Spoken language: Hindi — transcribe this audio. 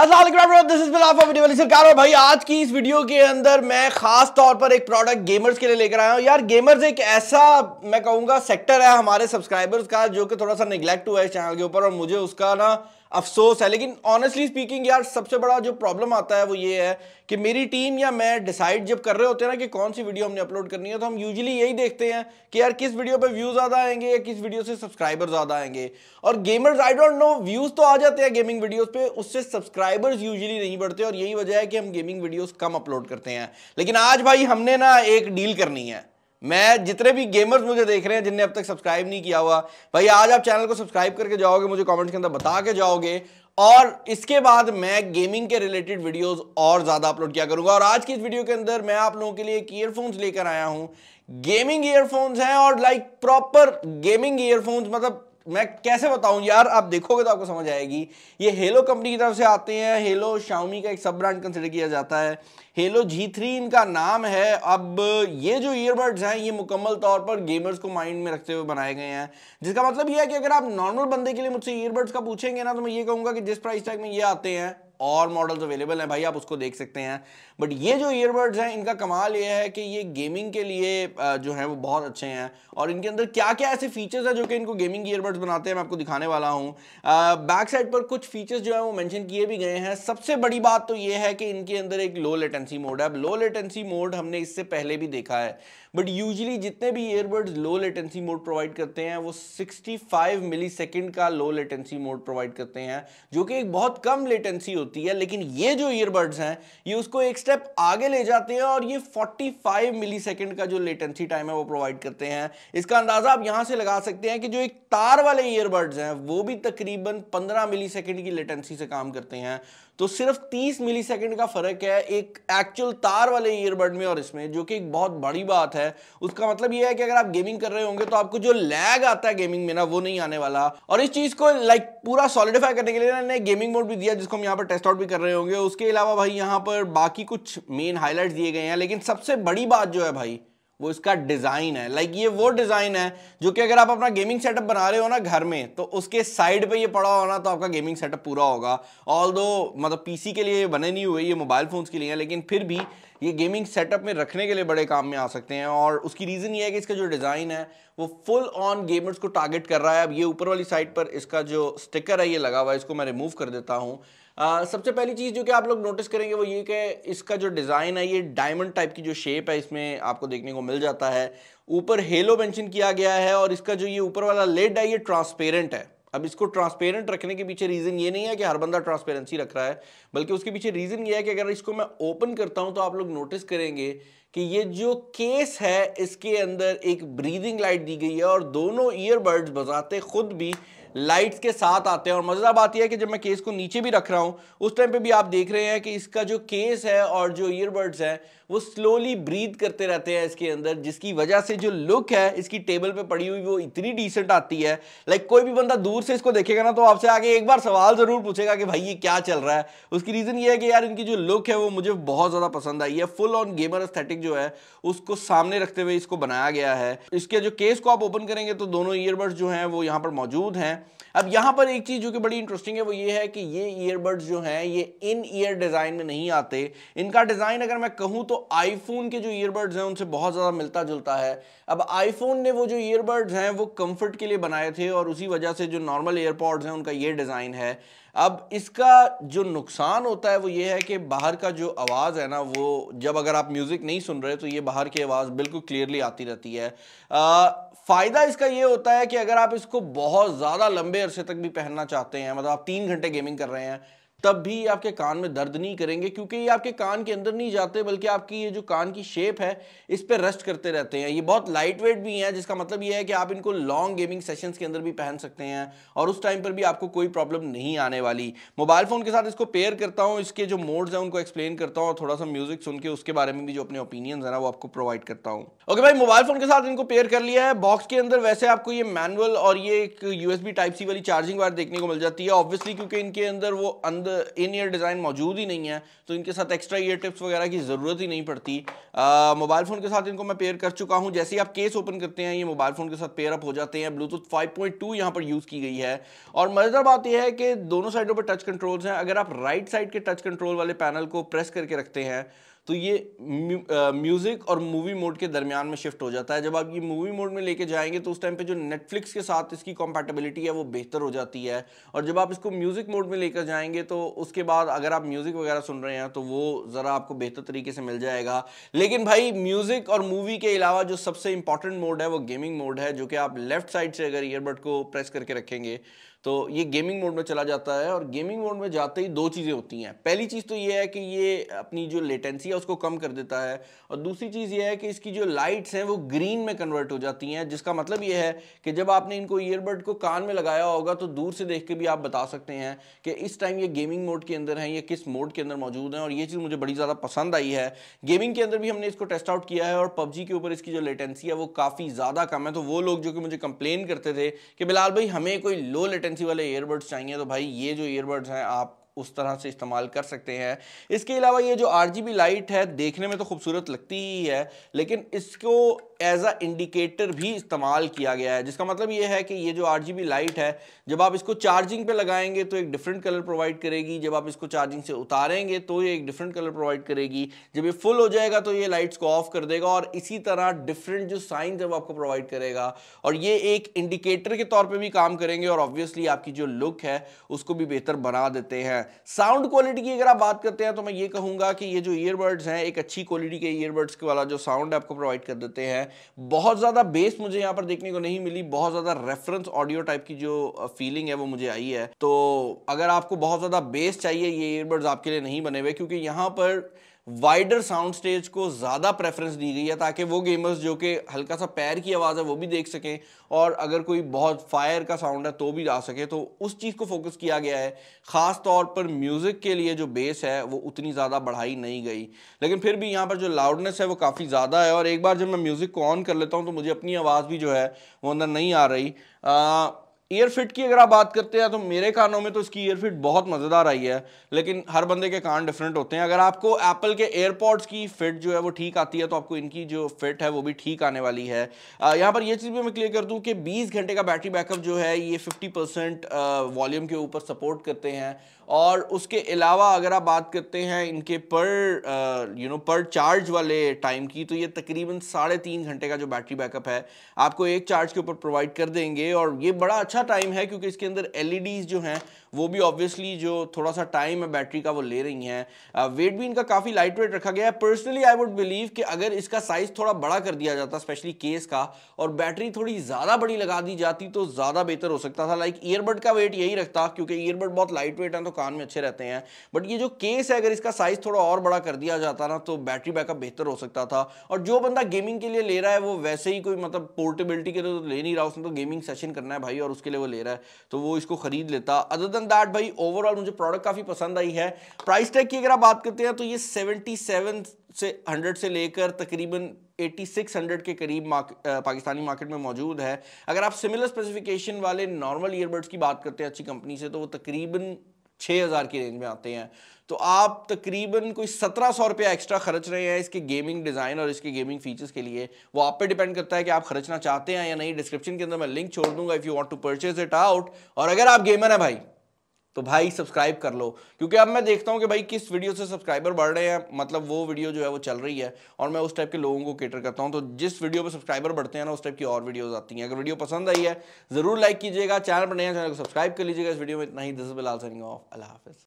दिस इज भाई आज की इस वीडियो के अंदर मैं खास तौर पर एक प्रोडक्ट गेमर्स के लिए लेकर आया हूँ यार गेमर्स एक ऐसा मैं कहूंगा सेक्टर है हमारे सब्सक्राइबर्स का जो कि थोड़ा सा निगलेक्ट हुआ है इस चैनल के ऊपर और मुझे उसका ना अफसोस है लेकिन ऑनेस्टली स्पीकिंग यार सबसे बड़ा जो प्रॉब्लम आता है वो ये है कि मेरी टीम या मैं डिसाइड जब कर रहे होते हैं ना कि कौन सी वीडियो हमने अपलोड करनी है तो हम यूजली यही देखते हैं कि यार किस वीडियो पे व्यूज़ ज़्यादा आएंगे या किस वीडियो से सब्सक्राइबर ज़्यादा आएंगे और gamers I don't know views तो आ जाते हैं गेमिंग वीडियोज़ पे उससे सब्सक्राइबर्स यूजली नहीं बढ़ते और यही वजह है कि हम गेमिंग वीडियोज़ कम अपलोड करते हैं लेकिन आज भाई हमने ना एक डील करनी है मैं जितने भी गेमर्स मुझे देख रहे हैं जिनने अब तक सब्सक्राइब नहीं किया हुआ भाई आज आप चैनल को सब्सक्राइब करके जाओगे मुझे कमेंट्स के अंदर बता के जाओगे और इसके बाद मैं गेमिंग के रिलेटेड वीडियोस और ज़्यादा अपलोड किया करूंगा और आज की इस वीडियो के अंदर मैं आप लोगों के लिए एक ईयरफोन्स लेकर आया हूं गेमिंग ईयरफोन्स हैं और लाइक प्रॉपर गेमिंग ईयरफोन्स मतलब मैं कैसे बताऊं यार आप देखोगे तो आपको समझ आएगी ये हेलो कंपनी की तरफ से आते हैं हेलो शाउमी का एक सब ब्रांड कंसिडर किया जाता है हेलो जी थ्री इनका नाम है अब ये जो ईयरबड्स हैं ये मुकम्मल तौर पर गेमर्स को माइंड में रखते हुए बनाए गए हैं जिसका मतलब ये है कि अगर आप नॉर्मल बंदे के लिए मुझसे ईयरबड्स का पूछेंगे ना तो मैं ये कहूँगा कि जिस प्राइस टैग में ये आते हैं और मॉडल्स अवेलेबल हैं भाई आप उसको देख सकते हैं बट ये जो ईयरबड्स हैं इनका कमाल ये है कि ये गेमिंग के लिए जो है वो बहुत अच्छे हैं और इनके अंदर क्या क्या ऐसे फीचर्स हैं जो कि इनको गेमिंग ईयरबड्स बनाते हैं मैं आपको दिखाने वाला हूँ बैक साइड पर कुछ फीचर्स जो है वो मैंशन किए भी गए हैं सबसे बड़ी बात तो ये है कि इनके अंदर एक लो लेटेंसी मोड है अब लो लेटेंसी मोड हमने इससे पहले भी देखा है बट यूजली जितने भी earbuds low latency mode provide करते हैं वो 65 मिलीसेकंड का लो लेटेंसी मोड प्रोवाइड करते हैं जो कि एक बहुत कम लेटेंसी होती होती है लेकिन ये जो ईयरबड्स हैं ये उसको एक स्टेप आगे ले जाते हैं और ये 45 मिलीसेकंड का जो लेटेंसी टाइम है वो प्रोवाइड करते हैं इसका अंदाज़ा आप यहाँ से लगा सकते हैं कि जो एक तार वाले ईयरबड्स हैं वो भी तकरीबन पंद्रह मिली की लेटेंसी से काम करते हैं तो सिर्फ 30 मिलीसेकंड का फर्क है एक एक्चुअल तार वाले ईयरबड में और इसमें जो कि एक बहुत बड़ी बात है उसका मतलब यह है कि अगर आप गेमिंग कर रहे होंगे तो आपको जो लैग आता है गेमिंग में ना वो नहीं आने वाला और इस चीज को लाइक पूरा सॉलिडिफाई करने के लिए ना गेमिंग मोड भी दिया जिसको हम यहाँ पर टेस्ट आउट भी कर रहे होंगे उसके अलावा भाई यहाँ पर बाकी कुछ मेन हाईलाइट दिए गए हैं लेकिन सबसे बड़ी बात जो है भाई वो इसका डिज़ाइन है लाइक like ये वो डिज़ाइन है जो कि अगर आप अपना गेमिंग सेटअप बना रहे हो ना घर में तो उसके साइड पे ये पड़ा होना तो आपका गेमिंग सेटअप पूरा होगा ऑल दो मतलब पीसी के लिए बने नहीं हुए ये मोबाइल फ़ोन्स के लिए हैं लेकिन फिर भी ये गेमिंग सेटअप में रखने के लिए बड़े काम में आ सकते हैं और उसकी रीज़न ये है कि इसका जो डिज़ाइन है वो फुल ऑन गेमर्स को टारगेट कर रहा है अब ये ऊपर वाली साइड पर इसका जो स्टिकर है ये लगा हुआ है इसको मैं रिमूव कर देता हूँ सबसे पहली चीज़ जो कि आप लोग नोटिस करेंगे वो ये कि इसका जो डिज़ाइन है ये डायमंड टाइप की जो शेप है इसमें आपको देखने को मिल जाता है ऊपर हेलो मेंशन किया गया है और इसका जो ये ऊपर वाला लेड है ये ट्रांसपेरेंट है अब इसको ट्रांसपेरेंट रखने के पीछे रीज़न ये नहीं है कि हर बंदा ट्रांसपेरेंसी रख रहा है बल्कि उसके पीछे रीज़न ये है कि अगर इसको मैं ओपन करता हूं तो आप लोग नोटिस करेंगे कि ये जो केस है इसके अंदर एक ब्रीदिंग लाइट दी गई है और दोनों ईयरबड्स बजाते खुद भी लाइट्स के साथ आते हैं और मज़ेदार बात यह है कि जब मैं केस को नीचे भी रख रहा हूँ उस टाइम पे भी आप देख रहे हैं कि इसका जो केस है और जो ईयरबड्स हैं वो स्लोली ब्रीद करते रहते हैं इसके अंदर जिसकी वजह से जो लुक है इसकी टेबल पे पड़ी हुई वो इतनी डिसेंट आती है लाइक कोई भी बंदा दूर से इसको देखेगा ना तो आपसे आगे एक बार सवाल ज़रूर पूछेगा कि भाई ये क्या चल रहा है उसकी रीज़न ये है कि यार इनकी जो लुक है वो मुझे बहुत ज़्यादा पसंद आई है फुल ऑन गेमर एस्थेटिक जो है उसको सामने रखते हुए इसको बनाया गया है इसके जो केस को आप ओपन करेंगे तो दोनों ईयरबड्स जो हैं वो यहाँ पर मौजूद हैं अब यहां पर एक चीज़ जो कि बड़ी इंटरेस्टिंग है वो ये है कि ये ईयरबड्स जो हैं ये इन ईयर डिज़ाइन में नहीं आते इनका डिज़ाइन अगर मैं कहूं तो आईफोन के जो ईयरबड्स हैं उनसे बहुत ज़्यादा मिलता जुलता है अब आईफोन ने वो जो ईयरबड्स हैं वो कंफर्ट के लिए बनाए थे और उसी वजह से जो नॉर्मल ईयरपॉड्स हैं उनका ये डिज़ाइन है अब इसका जो नुकसान होता है वो ये है कि बाहर का जो आवाज़ है ना वो जब अगर आप म्यूज़िक नहीं सुन रहे तो ये बाहर की आवाज़ बिल्कुल क्लियरली आती रहती है आ, फ़ायदा इसका ये होता है कि अगर आप इसको बहुत ज़्यादा लंबे अरसे तक भी पहनना चाहते हैं मतलब आप तीन घंटे गेमिंग कर रहे हैं तब भी आपके कान में दर्द नहीं करेंगे क्योंकि ये आपके कान के अंदर नहीं जाते बल्कि आपकी ये जो कान की शेप है इस पर रेस्ट करते रहते हैं ये बहुत लाइट वेट भी हैं जिसका मतलब ये है कि आप इनको लॉन्ग गेमिंग सेशंस के अंदर भी पहन सकते हैं और उस टाइम पर भी आपको कोई प्रॉब्लम नहीं आने वाली मोबाइल फ़ोन के साथ इसको पेयर करता हूँ इसके जो मोड्स हैं उनको एक्सप्लेन करता हूँ और थोड़ा सा म्यूज़िक सुन के उसके बारे में भी जो अपने ओपिनियन है ना वो आपको प्रोवाइड करता हूँ ओके भाई मोबाइल फ़ोन के साथ इनको पेयर कर लिया है बॉक्स के अंदर वैसे आपको ये मैनुअल और ये एक यूएसबी टाइप सी वाली चार्जिंग वायर देखने को मिल जाती है ऑब्वियसली क्योंकि इनके अंदर वो अंदर इन ईयर डिज़ाइन मौजूद ही नहीं है तो इनके साथ एक्स्ट्रा ईयर टिप्स वगैरह की ज़रूरत ही नहीं पड़ती मोबाइल फ़ोन के साथ इनको मैं पेयर कर चुका हूँ जैसे ही आप केस ओपन करते हैं ये मोबाइल फ़ोन के साथ पेयर अप हो जाते हैं ब्लूटूथ फाइव पॉइंट टू यहाँ पर यूज़ की गई है और मज़ेदार बात यह है कि दोनों साइडों पर टच कंट्रोल्स हैं अगर आप राइट साइड के टच कंट्रोल वाले पैनल को प्रेस करके रखते हैं तो ये म्यूज़िक और मूवी मोड के दरमियान में शिफ्ट हो जाता है जब आप ये मूवी मोड में लेके जाएंगे तो उस टाइम पे जो नेटफ्लिक्स के साथ इसकी कॉम्पैटिबिलिटी है वो बेहतर हो जाती है और जब आप इसको म्यूज़िक मोड में लेकर जाएंगे तो उसके बाद अगर आप म्यूज़िक वगैरह सुन रहे हैं तो वो ज़रा आपको बेहतर तरीके से मिल जाएगा लेकिन भाई म्यूज़िक और मूवी के अलावा जो सबसे इंपॉर्टेंट मोड है वो गेमिंग मोड है जो कि आप लेफ्ट साइड से अगर ईयरबड को प्रेस करके रखेंगे तो ये गेमिंग मोड में चला जाता है और गेमिंग मोड में जाते ही दो चीज़ें होती हैं पहली चीज़ तो ये है कि ये अपनी जो लेटेंसी है उसको कम कर देता है और दूसरी चीज़ ये है कि इसकी जो लाइट्स हैं वो ग्रीन में कन्वर्ट हो जाती हैं जिसका मतलब ये है कि जब आपने इनको ईयरबड को कान में लगाया होगा तो दूर से देख के भी आप बता सकते हैं कि इस टाइम ये गेमिंग मोड के अंदर हैं ये किस मोड के अंदर मौजूद हैं और ये चीज़ मुझे बड़ी ज़्यादा पसंद आई है गेमिंग के अंदर भी हमने इसको टेस्ट आउट किया है और पबजी के ऊपर इसकी जो लेटेंसी है वो काफ़ी ज़्यादा कम है तो वो लोग जो कि मुझे कंप्लेन करते थे कि बिलाल भाई हमें कोई लो लेटेंसी लेटेंसी वाले ईयरबड्स चाहिए तो भाई ये जो ईयरबड्स हैं आप उस तरह से इस्तेमाल कर सकते हैं इसके अलावा ये जो आर लाइट है देखने में तो खूबसूरत लगती ही है लेकिन इसको एज अ इंडिकेटर भी इस्तेमाल किया गया है जिसका मतलब ये है कि ये जो आर लाइट है जब आप इसको चार्जिंग पे लगाएंगे तो एक डिफरेंट कलर प्रोवाइड करेगी जब आप इसको चार्जिंग से उतारेंगे तो ये एक डिफरेंट कलर प्रोवाइड करेगी जब ये फुल हो जाएगा तो ये लाइट्स को ऑफ कर देगा और इसी तरह डिफरेंट जो साइन है वो आपको प्रोवाइड करेगा और ये एक इंडिकेटर के तौर पर भी काम करेंगे और ऑब्वियसली आपकी जो लुक है उसको भी बेहतर बना देते हैं साउंड क्वालिटी की अगर आप बात करते हैं तो मैं ये कहूँगा कि ये जो ईयरबड्स हैं एक अच्छी क्वालिटी के ईयरबड्स वाला जो साउंड आपको प्रोवाइड कर देते हैं है बहुत ज़्यादा बेस मुझे यहाँ पर देखने को नहीं मिली बहुत ज़्यादा रेफरेंस ऑडियो टाइप की जो फीलिंग है वो मुझे आई है तो अगर आपको बहुत ज़्यादा बेस चाहिए ये ईयरबड्स आपके लिए नहीं बने हुए क्योंकि यहाँ पर वाइडर साउंड स्टेज को ज़्यादा प्रेफरेंस दी गई है ताकि वो गेमर्स जो कि हल्का सा पैर की आवाज़ है वो भी देख सकें और अगर कोई बहुत फायर का साउंड है तो भी आ सके तो उस चीज़ को फोकस किया गया है ख़ास तौर पर म्यूज़िक के लिए जो बेस है वो उतनी ज़्यादा बढ़ाई नहीं गई लेकिन फिर भी यहाँ पर जो लाउडनेस है वो काफ़ी ज़्यादा है और एक बार जब मैं म्यूज़िक को ऑन कर लेता हूँ तो मुझे अपनी आवाज़ भी जो है वो अंदर नहीं आ रही आ, ईयरफिट की अगर आप बात करते हैं तो मेरे कानों में तो इसकी ईयरफिट बहुत मज़ेदार आई है लेकिन हर बंदे के कान डिफरेंट होते हैं अगर आपको एप्पल के एयरपॉड्स की फिट जो है वो ठीक आती है तो आपको इनकी जो फिट है वो भी ठीक आने वाली है यहाँ पर ये चीज़ भी मैं क्लियर कर दूँ कि बीस घंटे का बैटरी बैकअप जो है ये फिफ्टी परसेंट वॉल्यूम के ऊपर सपोर्ट करते हैं और उसके अलावा अगर आप बात करते हैं इनके पर यू नो पर चार्ज वाले टाइम की तो ये तकरीबन साढ़े तीन घंटे का जो बैटरी बैकअप है आपको एक चार्ज के ऊपर प्रोवाइड कर देंगे और ये बड़ा अच्छा अच्छा टाइम है क्योंकि इसके अंदर एलईडीज e जो हैं वो भी ऑब्वियसली जो थोड़ा सा टाइम है बैटरी का वो ले रही हैं वेट भी इनका काफ़ी लाइट वेट रखा गया है पर्सनली आई वुड बिलीव कि अगर इसका साइज़ थोड़ा बड़ा कर दिया जाता स्पेशली केस का और बैटरी थोड़ी ज़्यादा बड़ी लगा दी जाती तो ज़्यादा बेहतर हो सकता था लाइक ईयरबड का वेट यही रखता क्योंकि ईयरबड बहुत लाइट वेट है तो कान में अच्छे रहते हैं बट ये जो केस है अगर इसका साइज़ थोड़ा और बड़ा कर दिया जाता ना तो बैटरी बैकअप बेहतर हो सकता था और जो बंदा गेमिंग के लिए ले रहा है वो वैसे ही कोई मतलब पोर्टेबिलिटी के लिए तो ले नहीं रहा उसने तो गेमिंग सेशन करना है भाई और उसके के लिए वो ले रहा है तो वो इसको खरीद लेता अदर देन दैट भाई ओवरऑल मुझे प्रोडक्ट काफ़ी पसंद आई है प्राइस टैग की अगर आप बात करते हैं तो ये सेवेंटी सेवन से हंड्रेड से लेकर तकरीबन 8600 के करीब मार्क, पाकिस्तानी मार्केट में मौजूद है अगर आप सिमिलर स्पेसिफिकेशन वाले नॉर्मल ईयरबड्स की बात करते हैं अच्छी कंपनी से तो वो तकरीबन छः हज़ार की रेंज में आते हैं तो आप तकरीबन कोई सत्रह सौ रुपया एक्स्ट्रा खर्च रहे हैं इसके गेमिंग डिज़ाइन और इसके गेमिंग फीचर्स के लिए वो आप पे डिपेंड करता है कि आप खर्चना चाहते हैं या नहीं डिस्क्रिप्शन के अंदर मैं लिंक छोड़ दूंगा if you want to purchase it out और अगर आप गेमर हैं भाई तो भाई सब्सक्राइब कर लो क्योंकि अब मैं देखता हूँ कि भाई किस वीडियो से सब्सक्राइबर बढ़ रहे हैं मतलब वो वीडियो जो है वो चल रही है और मैं उस टाइप के लोगों को केटर करता हूँ तो जिस वीडियो पर सब्सक्राइबर बढ़ते हैं ना उस टाइप की और वीडियोज़ आती हैं अगर वीडियो पसंद आई है ज़रूर लाइक कीजिएगा चैनल पर नया चैनल को सब्सक्राइब कर लीजिएगा इस वीडियो में इतना ही दिस बिलाल ऑफ अल्लाह हाफिज़